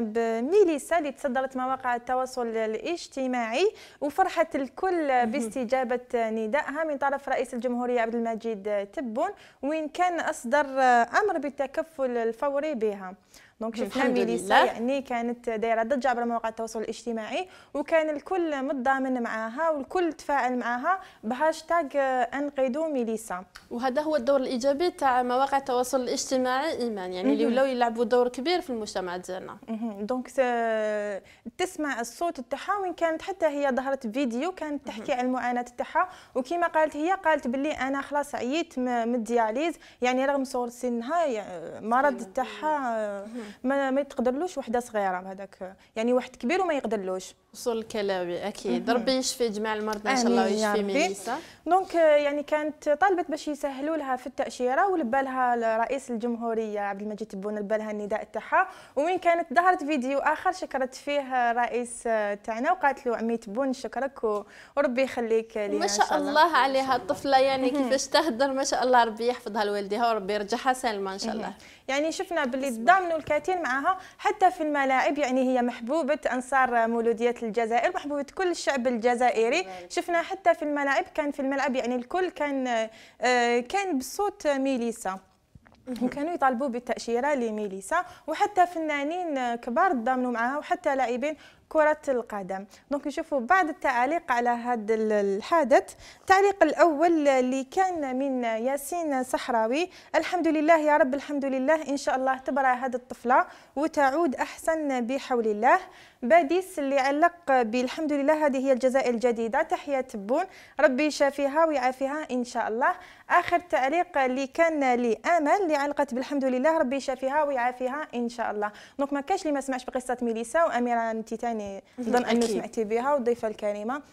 بميليسا اللي تصدرت مواقع التواصل الاجتماعي وفرحت الكل باستجابة ندائها من طرف رئيس الجمهورية عبد المجيد تبون وإن كان أصدر أمر بالتكفل الفوري بها دونك شفنا ميليسا يعني كانت دايره ضجه عبر مواقع التواصل الاجتماعي وكان الكل متضامن معاها والكل تفاعل معاها بهاشتاغ انقذوا ميليسا وهذا هو الدور الايجابي تاع مواقع التواصل الاجتماعي ايمان يعني اللي ولاو يلعبوا دور كبير في المجتمع ديالنا دونك euh, تسمع الصوت تاعها وين كانت حتى هي ظهرت فيديو كانت تحكي على المعاناه تاعها وكما قالت هي قالت باللي انا خلاص عييت من الدياليز يعني رغم صغر سنها مرض أيوة. تاعها ما, ما يتقدرلوش وحده صغيره بهذاك يعني واحد كبير وما يقدرلوش وصول الكلاوي اكيد ربي يشفي جميع المرضى ان شاء الله ويشفي ميليسا دونك آه، يعني كانت طالبت باش يسهلوا لها في التاشيره ولبالها رئيس الجمهوريه عبد المجيد تبون لبالها النداء تاعها وين كانت ظهرت فيديو اخر شكرت فيه رئيس آه، تاعنا وقالت له عمي تبون نشكرك وربي يخليك لينا ما شاء الله عليها الطفله يعني كيفاش تهدر ما شاء الله ربي يحفظها لوالديها وربي يرجعها سالمه ان شاء الله يعني شفنا باللي تضامنوا الكثير معها حتى في الملاعب يعني هي محبوبه انصار مولوديه الجزائر محبوبة كل الشعب الجزائري نعم. شفنا حتى في الملاعب كان في الملعب يعني الكل كان آه، كان بصوت ميليسا وكانوا يطالبوا بالتاشيره لميليسا وحتى فنانين كبار تضامنوا معها وحتى لاعبين كرة القدم دونك نشوفوا بعض التعليق على هذا الحادث التعليق الأول اللي كان من ياسين صحراوي الحمد لله يا رب الحمد لله إن شاء الله تبرى هذه الطفلة وتعود أحسن بحول الله باديس اللي علق بالحمد لله هذه هي الجزائر الجديدة تحية تبون ربي يشافيها ويعافيها إن شاء الله آخر تعليق اللي كان لآمل اللي علقت بالحمد لله ربي يشافيها ويعافيها إن شاء الله دونك ما كاش اللي ما سمعش بقصة ميليسا وأميرة تيتاني يعني نظن انه سمعتي بها والضيفه الكريمه